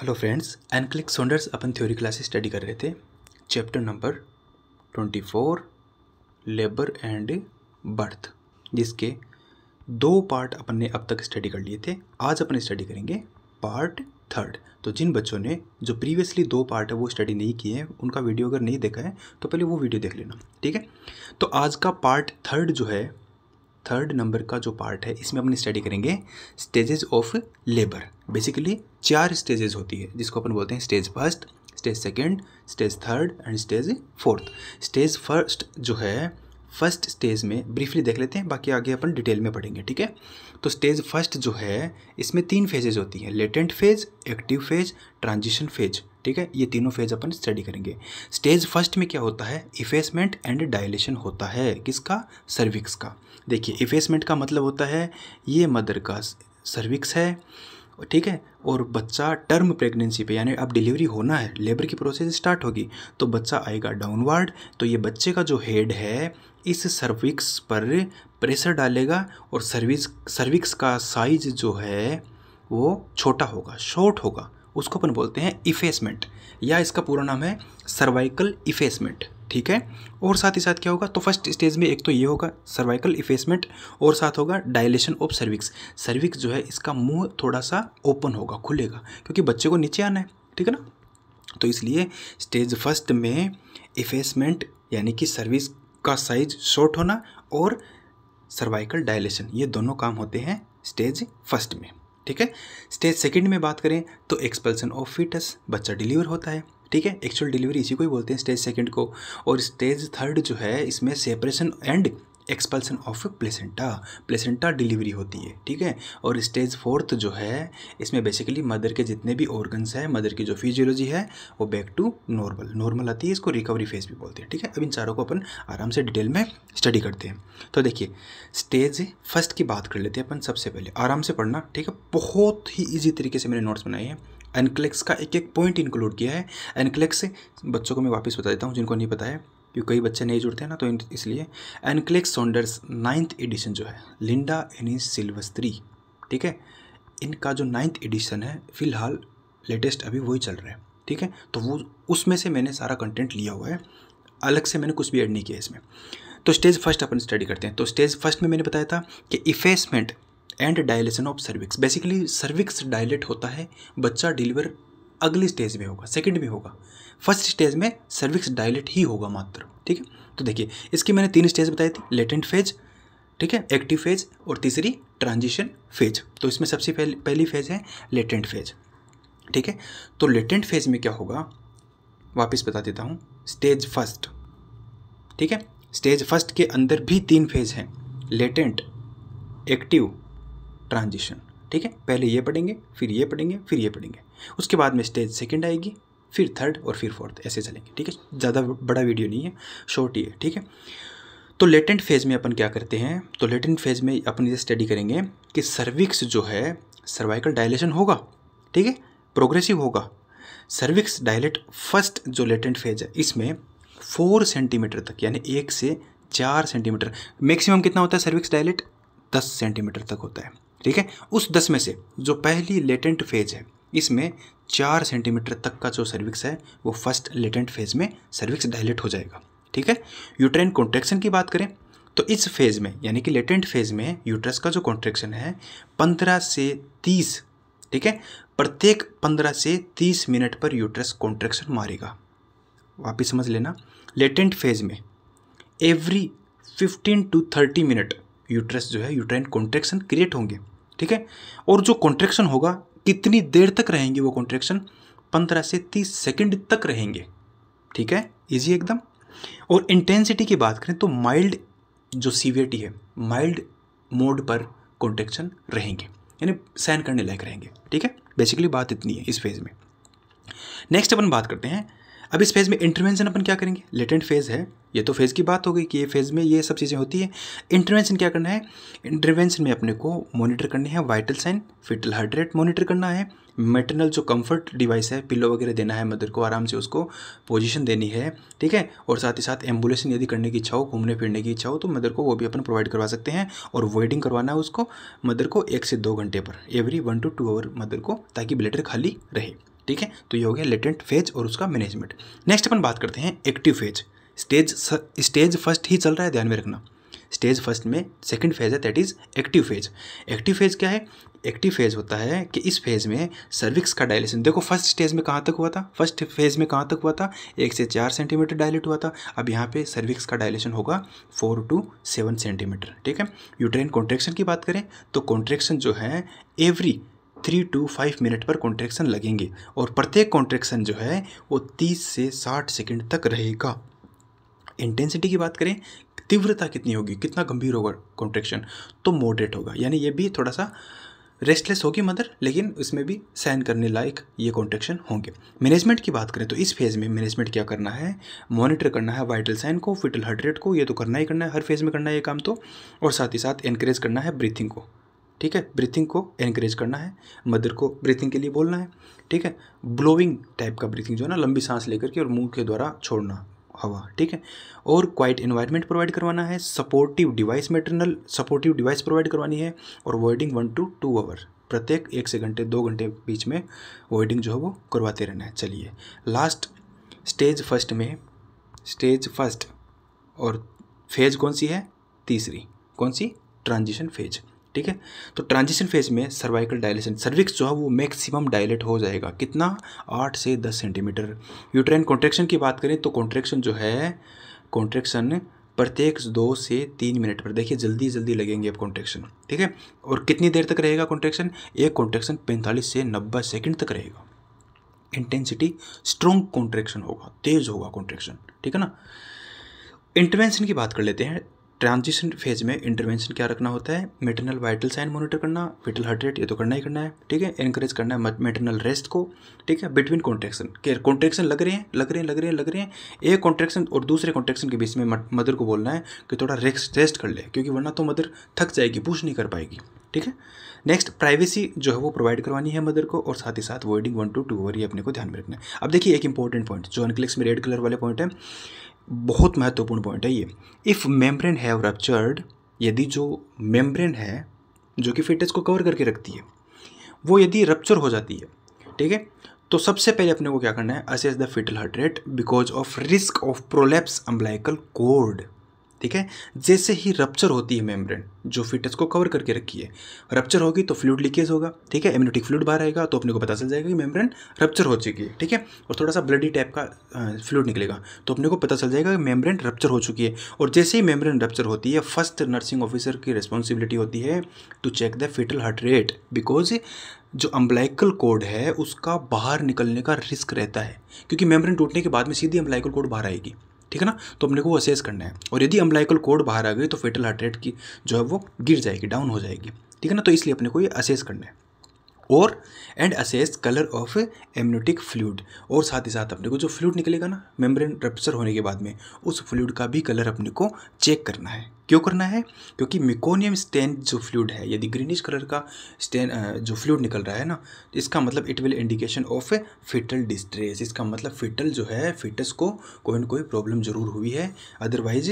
hello friends एनक्लिक सोंडर्स अपन थ्योरी क्लासेस स्टडी कर रहे थे chapter number twenty four labour and birth जिसके दो पार्ट अपन ने अब तक स्टडी कर लिए थे आज अपन स्टडी करेंगे पार्ट थर्ड तो जिन बच्चों ने जो प्रीवियसली दो पार्ट है वो स्टडी नहीं किए हैं उनका वीडियो अगर नहीं देखा है तो पहले वो वीडियो देख लेना ठीक है तो आज का पार्ट थर्ड जो है थर्ड नंबर का जो पार्ट है इसमें अपन स्टडी करेंगे स्टेजेस ऑफ लेबर बेसिकली चार स्टेजेस होती है जिसको अपन बोलते हैं stage first stage second stage third and stage fourth stage first जो है फर्स्ट स्टेज में ब्रीफली देख लेते हैं बाकी आगे अपन डिटेल में पढ़ेंगे ठीक है तो स्टेज फर्स्ट जो है इसमें तीन फेजेज होती हैं latent phase active phase transition phase ठीक है ये तीनों फेज अपन स्टडी करेंगे स्टेज फर्स्ट में क्या होता है इफेसमेंट एंड डायलेशन होता है किसका सर्विक्स का देखिए इफेसमेंट का मतलब होता है ये मदर का सर्विक्स है ठीक है और बच्चा टर्म प्रेगनेंसी पे यानी अब डिलीवरी होना है लेबर की प्रोसेस स्टार्ट होगी तो बच्चा आएगा डाउनवर्ड तो ये बच्चे का जो हेड है इस सर्विक्स पर प्रेशर डालेगा और सर्विस सर्विक्स का साइज जो है वो छोटा होगा शॉर्ट होगा उसको अपन बोलते हैं इफेसमेंट या इसका पूरा नाम है सर्वाइकल इफेसमेंट ठीक है और साथ ही साथ क्या होगा तो फर्स्ट स्टेज में एक तो ये होगा सर्वाइकल इफेसमेंट और साथ होगा डायलेशन ऑफ सर्विक्स सर्विक्स जो है इसका मुंह थोड़ा सा ओपन होगा खुलेगा क्योंकि बच्चे को नीचे आना है ठीक है ना तो इसलिए स्टेज फर्स्ट में इफेसमेंट यानी कि सर्विस का साइज शॉर्ट होना और सर्वाइकल डायलेशन ये दोनों काम होते हैं स्टेज फर्स्ट में ठीक है स्टेज सेकेंड में बात करें तो एक्सपल्सन ऑफ फिटस बच्चा डिलीवर होता है ठीक है एक्चुअल डिलीवरी इसी को ही बोलते हैं स्टेज सेकंड को और स्टेज थर्ड जो है इसमें separation and expulsion of placenta placenta delivery होती है ठीक है और स्टेज फोर्थ जो है इसमें बेसिकली मदर के जितने भी ऑर्गन्स हैं मदर की जो फिजियोलॉजी है वो बैक टू नॉर्मल नॉर्मल आती है इसको रिकवरी फेज भी बोलते हैं ठीक है अब इन चारों को अपन आराम से डिटेल में स्टडी करते हैं तो देखिए स्टेज फर्स्ट की बात कर लेते हैं अपन सबसे पहले आराम से पढ़ना ठीक है बहुत ही ईजी तरीके से मैंने नोट्स बनाए हैं एनक्लेक्स का एक एक पॉइंट इंक्लूड किया है एनक्लेक्स से बच्चों को मैं वापस बता देता हूँ जिनको नहीं पता है क्योंकि कई बच्चे नहीं जुड़ते हैं ना तो इसलिए एनक्लेक्स सॉन्डर्स नाइन्थ एडिशन जो है लिंडा एनी सिल्वस्त्री ठीक है इनका जो नाइन्थ एडिशन है फिलहाल लेटेस्ट अभी वही चल रहा है ठीक है तो वो उसमें से मैंने सारा कंटेंट लिया हुआ है अलग से मैंने कुछ भी ऐड नहीं किया इसमें तो स्टेज फर्स्ट अपन स्टडी करते हैं तो स्टेज फर्स्ट में मैंने बताया था कि effacement and dilation of cervix basically cervix dilate होता है बच्चा डिलीवर अगली स्टेज में होगा सेकेंड में होगा फर्स्ट स्टेज में सर्विक्स डायलेट ही होगा मात्र ठीक है तो देखिए इसकी मैंने तीन स्टेज बताई थी लेटेंट फेज ठीक है एक्टिव फेज और तीसरी ट्रांजिशन फेज तो इसमें सबसे पहली पहली फेज है लेटेंट फेज ठीक है तो लेटेंट फेज में क्या होगा वापस बता देता हूँ स्टेज फर्स्ट ठीक है स्टेज फर्स्ट के अंदर भी तीन फेज हैं लेटेंट एक्टिव ट्रांजिशन ठीक है पहले ये पढ़ेंगे फिर ये पढ़ेंगे फिर ये पढ़ेंगे उसके बाद में स्टेज सेकेंड आएगी फिर थर्ड और फिर फोर्थ ऐसे चलेंगे ठीक है ज़्यादा बड़ा वीडियो नहीं है शॉर्ट ही है ठीक है तो लेटेंट फेज़ में अपन क्या करते हैं तो लेटेंट फेज़ में अपन ये स्टडी करेंगे कि सर्विक्स जो है सर्वाइकल डायलेशन होगा ठीक है प्रोग्रेसिव होगा सर्विक्स डायलेट फर्स्ट जो लेटेंट फेज है इसमें फोर सेंटीमीटर तक यानी एक से चार सेंटीमीटर मैक्सिमम कितना होता है सर्विक्स डायलेट दस सेंटीमीटर तक होता है ठीक है उस दस में से जो पहली लेटेंट फेज है इसमें चार सेंटीमीटर तक का जो सर्विक्स है वो फर्स्ट लेटेंट फेज में सर्विक्स डायलेट हो जाएगा ठीक है यूट्रेन कॉन्ट्रेक्शन की बात करें तो इस फेज़ में यानी कि लेटेंट फेज़ में यूट्रस का जो कॉन्ट्रेक्शन है पंद्रह से तीस ठीक है प्रत्येक पंद्रह से तीस मिनट पर यूट्रस कॉन्ट्रेक्शन मारेगा वापिस समझ लेना लेटेंट फेज़ में every fifteen to thirty minute uterus जो है यूट्राइन कॉन्ट्रेक्शन क्रिएट होंगे ठीक है और जो कॉन्ट्रेक्शन होगा कितनी देर तक रहेंगे वो कॉन्ट्रेक्शन पंद्रह से तीस सेकेंड तक रहेंगे ठीक है ईजी एकदम और इंटेंसिटी की बात करें तो माइल्ड जो सीवियरिटी है माइल्ड मोड पर कॉन्ट्रेक्शन रहेंगे यानी सहन करने लायक रहेंगे ठीक है बेसिकली बात इतनी है इस फेज में नेक्स्ट अपन बात करते हैं अब इस फेज़ में इंटरवेंशन अपन क्या करेंगे लेटेंट फेज़ है ये तो फेज़ की बात हो गई कि ये फेज़ में ये सब चीज़ें होती है इंटरवेंशन क्या करना है इंटरवेंशन में अपने को मॉनिटर करने हैं vital sign fetal heart rate monitor करना है मेटरनल जो कंफर्ट डिवाइस है पिलो वगैरह देना है मदर को आराम से उसको पोजीशन देनी है ठीक है और साथ ही साथ एम्बुलेशन यदि करने की इच्छा हो घूमने फिरने की इच्छा हो तो मदर को वो भी अपन प्रोवाइड करवा सकते हैं और वेडिंग करवाना है उसको मदर को एक से दो घंटे पर every one to two hour mother को ताकि ब्लेटर खाली रहे ठीक है तो ये हो गया लेटेंट फेज और उसका मैनेजमेंट नेक्स्ट अपन बात करते हैं active phase stage stage first ही चल रहा है ध्यान में रखना स्टेज फर्स्ट में सेकंड फेज है that is active phase active phase क्या है एक्टिव फेज होता है कि इस फेज में सर्विक्स का डायलेशन देखो फर्स्ट स्टेज में कहाँ तक हुआ था फर्स्ट फेज में कहाँ तक हुआ था एक से चार सेंटीमीटर डायलेट हुआ था अब यहाँ पे सर्विक्स का डायलेशन होगा फोर टू सेवन सेंटीमीटर ठीक है यूट्रेन कॉन्ट्रेक्शन की बात करें तो कॉन्ट्रेक्शन जो है every three to five minute पर कॉन्ट्रेक्शन लगेंगे और प्रत्येक कॉन्ट्रेक्शन जो है वो तीस से साठ सेकेंड तक रहेगा इंटेंसिटी की बात करें तीव्रता कितनी होगी कितना गंभीर होगा कॉन्ट्रेक्शन तो मॉडरेट होगा यानी ये भी थोड़ा सा रेस्टलेस होगी मदर लेकिन इसमें भी सहन करने लायक ये कॉन्ट्रेक्शन होंगे मैनेजमेंट की बात करें तो इस फेज़ में मैनेजमेंट क्या करना है मॉनिटर करना है वाइटल साइन को फिटल हार्ट रेट को ये तो करना ही करना है हर फेज़ में करना है ये काम तो और साथ ही साथ इनक्रेज करना है ब्रीथिंग को ठीक है ब्रीथिंग को एनकरेज करना है मदर को ब्रीथिंग के लिए बोलना है ठीक है ब्लोइंग टाइप का ब्रीथिंग जो है ना लंबी सांस लेकर के और मुंह के द्वारा छोड़ना हवा ठीक है और क्वाइट इन्वायरमेंट प्रोवाइड करवाना है supportive device maternal supportive device provide करवानी है और voiding one to two hour प्रत्येक एक से घंटे दो घंटे बीच में वर्डिंग जो है वो करवाते रहना है चलिए लास्ट स्टेज फर्स्ट में स्टेज फर्स्ट और फेज कौन सी है तीसरी कौन सी ट्रांजिशन फेज ठीक है तो ट्रांजिशन फेज में सर्वाइकल डायलेशन सर्विक्स जो है वो मैक्सिमम डायलेट हो जाएगा कितना आठ से दस सेंटीमीटर यूट्रेन कॉन्ट्रेक्शन की बात करें तो कॉन्ट्रेक्शन जो है कॉन्ट्रेक्शन प्रत्येक दो से तीन मिनट पर देखिए जल्दी जल्दी लगेंगे अब कॉन्ट्रेक्शन ठीक है और कितनी देर तक रहेगा कॉन्ट्रेक्शन एक कॉन्ट्रेक्शन पैंतालीस से नब्बे सेकेंड तक रहेगा इंटेंसिटी स्ट्रॉन्ग कॉन्ट्रेक्शन होगा तेज होगा कॉन्ट्रेक्शन ठीक है ना इंटरवेंशन की बात कर लेते हैं ट्रांजिशन फेज में इंटरवेंशन क्या रखना होता है मेटरनल वाइटल साइन मॉनिटर करना फिटल हार्ट रेट ये तो करना ही करना है ठीक है एनकरेज करना है मेटरनल रेस्ट को ठीक है बिटवीन कॉन्ट्रेक्शन के कॉन्ट्रेक्शन लग रहे हैं लग रहे हैं लग रहे हैं लग रहे हैं एक कॉन्ट्रेक्शन और दूसरे कॉन्ट्रेक्शन के बीच में मदर को बोलना है कि थोड़ा रेस्ट रेस्ट कर ले क्योंकि वरना तो मदर थक जाएगी पूछ नहीं कर पाएगी ठीक है नेक्स्ट प्राइवेसी जो है वो प्रोवाइड करवानी है मदर को और साथ ही साथ वर्डिंग वन टू टू और ये अपने को ध्यान में रखना है अब देखिए एक इंपॉर्टेंट पॉइंट जो अनक्लिक्स में रेड कलर वाले पॉइंट है बहुत महत्वपूर्ण पॉइंट है ये इफ़ मेम्ब्रेन हैव रप्चर्ड यदि जो मेम्ब्रेन है जो कि फिटनेस को कवर करके रखती है वो यदि रप्चर हो जाती है ठीक है तो सबसे पहले अपने को क्या करना है assess the fetal heart rate because of risk of prolapse umbilical cord ठीक है जैसे ही रप्चर होती है मेम्ब्रेन जो फिटस को कवर करके रखी है रप्चर होगी तो फ्लूड लीकेज होगा ठीक है इम्यूनिटिक फ्लूड बाहर आएगा तो अपने को पता चल जाएगा कि मेम्ब्रेन रप्चर हो चुकी है ठीक है और थोड़ा सा ब्लडी टाइप का फ्लूड निकलेगा तो अपने को पता चल जाएगा कि मेम्ब्रेन रप्चर हो चुकी है और जैसे ही मेम्ब्रेन रप्चर होती है फर्स्ट नर्सिंग ऑफिसर की रिस्पॉन्सिबिलिटी होती है to check the fetal heart rate because जो अम्बलाइकल कोड है उसका बाहर निकलने का रिस्क रहता है क्योंकि मेम्ब्रेन टूटने के बाद में सीधी अम्बलाइकल कोड बाहर आएगी ठीक है ना तो अपने को वो असेस करना है और यदि अम्बलाइकल कोड बाहर आ गई तो फेटल हार्ट रेट की जो है वो गिर जाएगी डाउन हो जाएगी ठीक है ना तो इसलिए अपने को ये असेस करना है और and assess colour of amniotic fluid और साथ ही साथ अपने को जो फ्लूड निकलेगा ना मेम्ब्रेन रप्चर होने के बाद में उस फ्लूड का भी कलर अपने को चेक करना है क्यों करना है क्योंकि मिकोनियम स्टेन जो फ्लूड है यदि ग्रीनिश कलर का स्टेन जो फ्लूड निकल रहा है ना तो इसका मतलब it will indication of a fetal distress इसका मतलब फिटल जो है फिटस को कोई ना कोई प्रॉब्लम ज़रूर हुई है अदरवाइज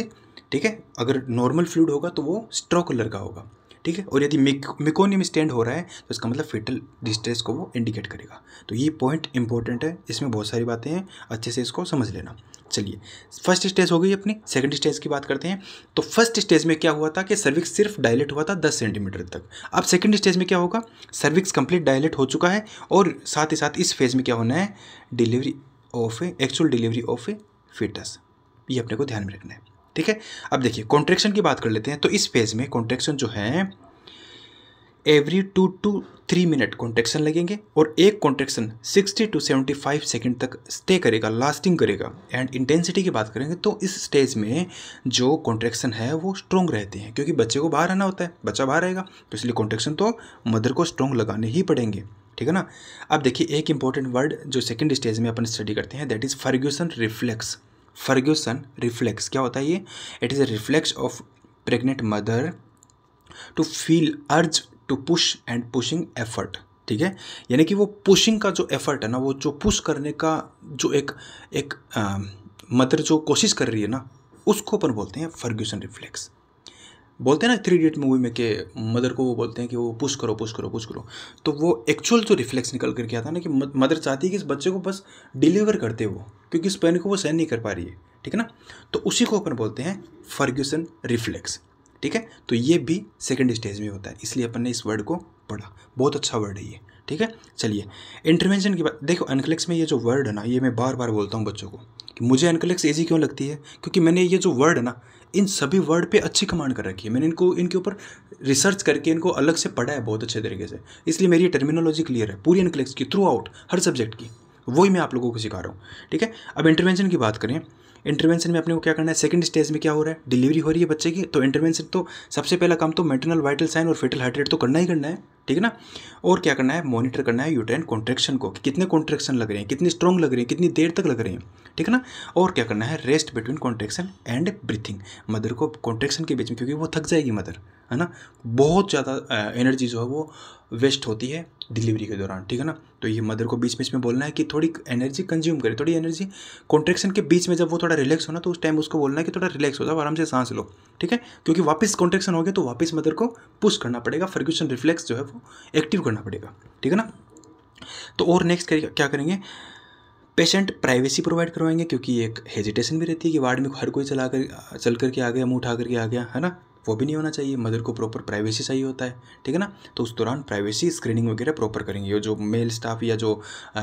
ठीक है अगर नॉर्मल फ्लूड होगा तो वो स्ट्रॉ कलर का होगा ठीक है और यदि मिकोनियम स्टैंड हो रहा है तो इसका मतलब फिटल डिस्ट्रेस को वो इंडिकेट करेगा तो ये पॉइंट इंपॉर्टेंट है इसमें बहुत सारी बातें हैं अच्छे से इसको समझ लेना चलिए फर्स्ट स्टेज हो गई अपनी सेकंड स्टेज की बात करते हैं तो फर्स्ट स्टेज में क्या हुआ था कि सर्विक्स सिर्फ डायलेट हुआ था दस सेंटीमीटर तक अब सेकंड स्टेज में क्या होगा सर्विक्स कंप्लीट डायलेट हो चुका है और साथ ही साथ इस फेज में क्या होना है delivery of actual delivery of a fetus ये अपने को ध्यान में रखना है ठीक है अब देखिए कॉन्ट्रेक्शन की बात कर लेते हैं तो इस फेज़ में कॉन्ट्रेक्शन जो है every two to three minute contraction लगेंगे और एक contraction sixty to seventy five second तक स्टे करेगा लास्टिंग करेगा एंड इंटेंसिटी की बात करेंगे तो इस स्टेज में जो कॉन्ट्रेक्शन है वो स्ट्रॉन्ग रहते हैं क्योंकि बच्चे को बाहर आना होता है बच्चा बाहर आएगा तो इसलिए कॉन्ट्रेक्शन तो मदर को स्ट्रॉन्ग लगाने ही पड़ेंगे ठीक है ना अब देखिए एक इंपॉर्टेंट वर्ड जो सेकेंड स्टेज में अपन स्टडी करते हैं that is Ferguson reflex Ferguson reflex क्या होता है ये it is a reflex of pregnant mother to feel urge to push and pushing effort ठीक है यानी कि वो पुशिंग का जो एफर्ट है ना वो जो पुश करने का जो एक एक मदर जो कोशिश कर रही है ना उसको अपन बोलते हैं फर्ग्यूसन रिफ्लेक्स बोलते हैं ना थ्री इडियट मूवी में कि मदर को वो बोलते हैं कि वो पुश करो पुश करो पुश करो तो वो एक्चुअल जो रिफ्लेक्स निकल कर आता है ना कि मदर चाहती है कि इस बच्चे को बस डिलीवर कर दे वो क्योंकि इस पेन को वो सहन नहीं कर पा रही है ठीक है ना तो उसी को अपन बोलते हैं फर्ग्यूसन रिफ्लेक्स ठीक है तो ये भी सेकेंड स्टेज में होता है इसलिए अपन ने इस वर्ड को पढ़ा बहुत अच्छा वर्ड है ये ठीक है चलिए इंटरवेंशन की बात देखो अनकलेक्स में ये जो वर्ड है ना ये मैं बार बार बोलता हूँ बच्चों को कि मुझे एनकलेक्स ईजी क्यों लगती है क्योंकि मैंने ये जो वर्ड है ना इन सभी वर्ड पे अच्छी कमांड कर रखी है मैंने इनको इनके ऊपर रिसर्च करके इनको अलग से पढ़ा है बहुत अच्छे तरीके से इसलिए मेरी टर्मिनोलॉजी क्लियर है पूरी एनकलेक्स की थ्रू आउट हर सब्जेक्ट की वही मैं आप लोगों को सिखा रहा हूँ ठीक है अब इंटरवेंशन की बात करें इंटरवेंशन में अपने को क्या करना है सेकंड स्टेज में क्या हो रहा है डिलीवरी हो रही है बच्चे की तो इंटरवेंशन तो सबसे पहला काम तो मेटरनल वाइटल साइन और फेटल हार्ट रेट तो करना ही करना है ठीक है ना और क्या करना है मॉनिटर करना है यूटेन कॉन्ट्रेक्शन को कि कितने कॉन्ट्रेक्शन लग रहे हैं कितनी स्ट्रॉन्ग लग रहे हैं कितनी देर तक लग रहे हैं ठीक है ना और क्या करना है rest between contraction and breathing mother को कॉन्ट्रेक्शन के बीच में क्योंकि वो थक जाएगी मदर है ना बहुत ज़्यादा एनर्जी जो है वो वेस्ट होती है डिलीवरी के दौरान ठीक है ना तो ये मदर को बीच बीच में बोलना है कि थोड़ी एनर्जी कंज्यूम करे थोड़ी एनर्जी कॉन्ट्रेक्शन के बीच में जब वो थोड़ा रिलैक्स होना तो उस टाइम उसको बोलना है कि थोड़ा रिलैक्स हो जाओ आराम से सांस लो ठीक है क्योंकि वापस कॉन्ट्रेक्शन हो गया तो वापस मदर को पुश करना पड़ेगा फर्ग्यूशन रिफ्लेक्स जो है वो एक्टिव करना पड़ेगा ठीक है ना तो और नेक्स्ट क्या करेंगे पेशेंट प्राइवेसी प्रोवाइड करवाएंगे क्योंकि एक हेजिटेशन भी रहती है कि वार्ड में हर कोई चला कर चल करके आ गया मुँह उठा करके आ गया है ना वो भी नहीं होना चाहिए मदर को प्रॉपर प्राइवेसी चाहिए होता है ठीक है ना तो उस दौरान प्राइवेसी स्क्रीनिंग वगैरह प्रॉपर करेंगे जो मेल स्टाफ या जो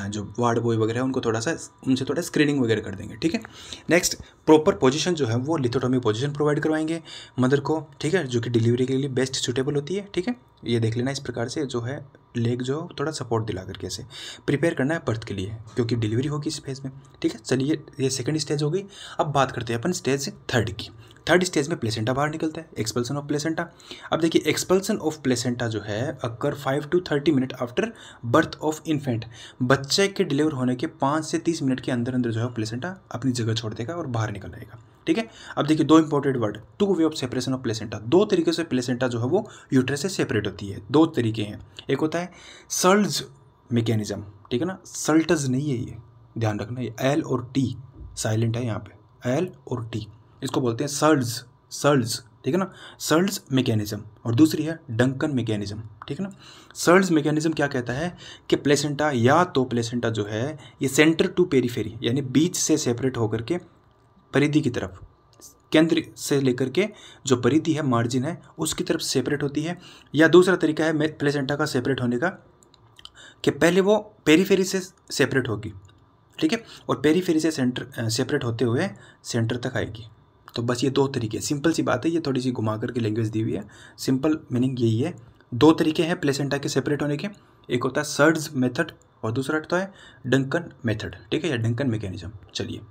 जो वार्ड बॉय वगैरह है उनको थोड़ा सा उनसे थोड़ा स्क्रीनिंग वगैरह कर देंगे ठीक है नेक्स्ट प्रॉपर पोजिशन जो है वो लिथोटोमी पोजिशन प्रोवाइड करवाएंगे मदर को ठीक है जो कि डिलीवरी के लिए बेस्ट सुटेबल होती है ठीक है ये देख लेना इस प्रकार से जो है लेग जो थोड़ा सपोर्ट दिला करके ऐसे प्रिपेयर करना है बर्थ के लिए क्योंकि डिलीवरी होगी इस फेज़ में ठीक है चलिए ये सेकंड स्टेज हो गई अब बात करते हैं अपन स्टेज थर्ड की थर्ड स्टेज में प्लेसेंटा बाहर निकलता है एक्सपल्सन ऑफ प्लेसेंटा अब देखिए एक्सपल्सन ऑफ प्लेसेंटा जो है occur five to thirty minute after birth of infant बच्चे के डिलीवर होने के पाँच से तीस मिनट के अंदर अंदर जो है प्लेसेंटा अपनी जगह छोड़ देगा और बाहर निकल आएगा ठीक है अब देखिए दो important word two way of separation of placenta दो तरीके से प्लेसेंटा जो है वो यूट्रस से सेपरेट होती है दो तरीके हैं एक होता है सल्ज मैकेनिज्म ठीक है ना सल्टज नहीं है ये ध्यान रखना ये एल और टी साइलेंट है यहाँ पे एल और टी इसको बोलते हैं सर्ल्स सर्ल्स ठीक है ना सर्ल्स मैकेनिज्म और दूसरी है डंकन मैकेनिज्म ठीक है ना सर्ल्स मैकेनिज्म क्या कहता है कि प्लेसेंटा या तो प्लेसेंटा जो है ये सेंटर टू पेरीफेरी यानी बीच से सेपरेट होकर के परिधि की तरफ केंद्र से लेकर के जो परिधि है मार्जिन है उसकी तरफ सेपरेट होती है या दूसरा तरीका है प्लेसेंटा का सेपरेट होने का कि पहले वो पेरीफेरी से सेपरेट होगी ठीक है और पेरीफेरी से सेंटर सेपरेट होते हुए सेंटर तक आएगी तो बस ये दो तरीके सिंपल सी बात है ये थोड़ी सी घुमा करके लैंग्वेज दी हुई है सिंपल मीनिंग यही है दो तरीके हैं प्लेसेंटा के सेपरेट होने के एक होता है सर्ज मेथड और दूसरा होता तो है डंकन मेथड ठीक है या डंकन मैकेनिज्म चलिए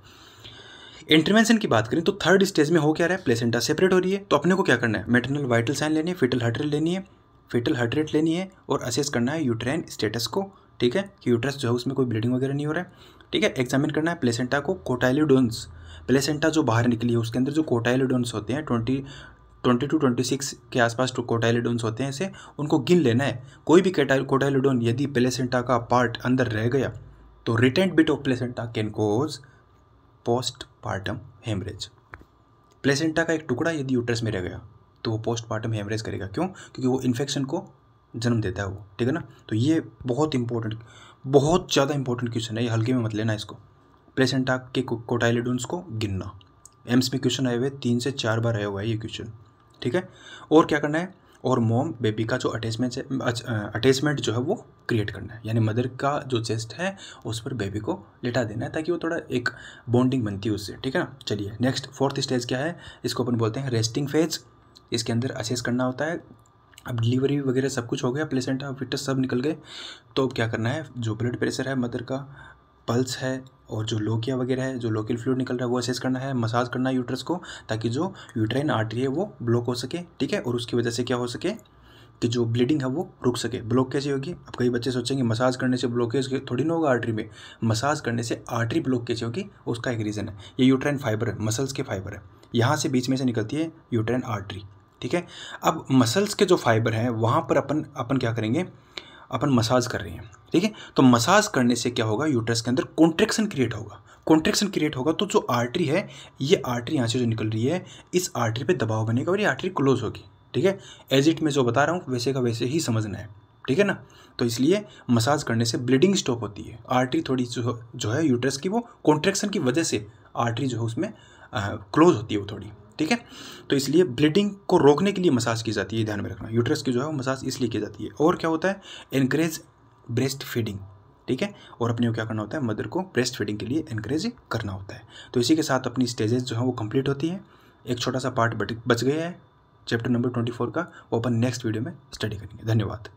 इंटरवेंशन की बात करें तो थर्ड स्टेज में हो क्या रहा है प्लेसेंटा सेपरेट हो रही है तो अपने को क्या करना है मेटरनल वाइटल साइन लेनी है फिटल हार्ट रेट लेनी है फिटल हार्ट रेट लेनी है और असेस करना है यूट्रेन स्टेटस को ठीक है कि यूट्रस जो है उसमें कोई ब्लीडिंग वगैरह नहीं हो रहा है ठीक है एग्जामिन करना है प्लेसेंटा को कोटाइलिडोन्स प्लेसेंटा जो बाहर निकली है उसके अंदर जो कोटाइलिडोन्स होते हैं twenty twenty to twenty six के आसपास जो कोटाइलिडोन्स होते हैं ऐसे उनको गिन लेना है कोई भी कोटाइलिडोन यदि प्लेसेंटा का पार्ट अंदर रह गया तो retained bit of placenta can cause postpartum haemorrhage placenta का एक टुकड़ा यदि यूट्रस में रह गया तो वो पोस्ट पार्टम हेमरेज करेगा क्यों क्योंकि वो इन्फेक्शन को जन्म देता है वो ठीक है ना तो ये बहुत इंपॉर्टेंट बहुत ज़्यादा इंपॉर्टेंट क्वेश्चन है ये हल्के में मत लेना इसको प्लेसेंटा के कोटाइलिडोन्स को गिनना एम्स में क्वेश्चन आए हुए तीन से चार बार आया हुआ है ये क्वेश्चन ठीक है और क्या करना है और मोम बेबी का जो अटैचमेंट है अटैचमेंट जो है वो क्रिएट करना है यानी मदर का जो चेस्ट है उस पर बेबी को लेटा देना है ताकि वो थोड़ा एक बॉन्डिंग बनती है उससे ठीक है ना चलिए नेक्स्ट फोर्थ स्टेज क्या है इसको अपन बोलते हैं रेस्टिंग फेज इसके अंदर असेस करना होता है अब डिलीवरी वगैरह सब कुछ हो गया प्लेसेंटा फिटस सब निकल गए तो अब क्या करना है जो ब्लड प्रेशर है मदर का पल्स है और जो लोकिया वगैरह है जो लोकल फ्लूड निकल रहा है वो असेस करना है मसाज करना है यूट्रस को ताकि जो यूट्राइन आर्टरी है वो ब्लॉक हो सके ठीक है और उसकी वजह से क्या हो सके कि जो ब्लीडिंग है वो रुक सके ब्लॉक कैसे होगी अब कई बच्चे सोचेंगे मसाज करने से ब्लॉकेज थोड़ी ना होगा आर्टरी में मसाज करने से आर्टरी ब्लॉक कैसे होगी उसका एक रीज़न है ये यूट्राइन फाइबर है मसल्स के फाइबर है यहाँ से बीच में से निकलती है यूट्राइन आर्टरी ठीक है अब मसल्स के जो फाइबर हैं वहाँ पर अपन अपन क्या करेंगे अपन मसाज कर रहे हैं ठीक है तो मसाज करने से क्या होगा यूट्रस के अंदर कॉन्ट्रेक्शन क्रिएट होगा कॉन्ट्रेक्शन क्रिएट होगा तो जो आर्टरी है ये आर्टरी यहाँ से जो निकल रही है इस आर्टरी पे दबाव बनेगा और ये आर्टरी क्लोज होगी ठीक है एज इट जो बता रहा हूँ वैसे का वैसे ही समझना है ठीक है ना तो इसलिए मसाज करने से ब्लीडिंग स्टॉप होती है आर्टरी थोड़ी जो, जो है यूट्रस की वो कॉन्ट्रेक्शन की वजह से आर्टरी जो है उसमें क्लोज होती है वो थोड़ी ठीक है तो इसलिए ब्लीडिंग को रोकने के लिए मसाज की जाती है ध्यान में रखना यूट्रस की जो है वो मसाज इसलिए की जाती है और क्या होता है इनक्रेज ब्रेस्ट फीडिंग ठीक है और अपने को क्या करना होता है मदर को ब्रेस्ट फीडिंग के लिए इनक्रेज करना होता है तो इसी के साथ अपनी स्टेजेस जो हैं वो कंप्लीट होती हैं एक छोटा सा पार्ट बच गया है चैप्टर नंबर ट्वेंटी फोर का वो अपन नेक्स्ट वीडियो में स्टडी करेंगे धन्यवाद